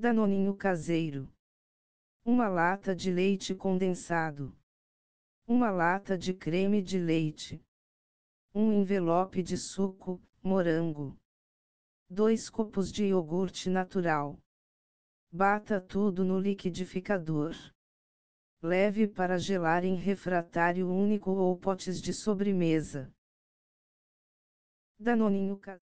Danoninho caseiro. Uma lata de leite condensado. Uma lata de creme de leite. Um envelope de suco, morango. Dois copos de iogurte natural. Bata tudo no liquidificador. Leve para gelar em refratário único ou potes de sobremesa. Danoninho caseiro.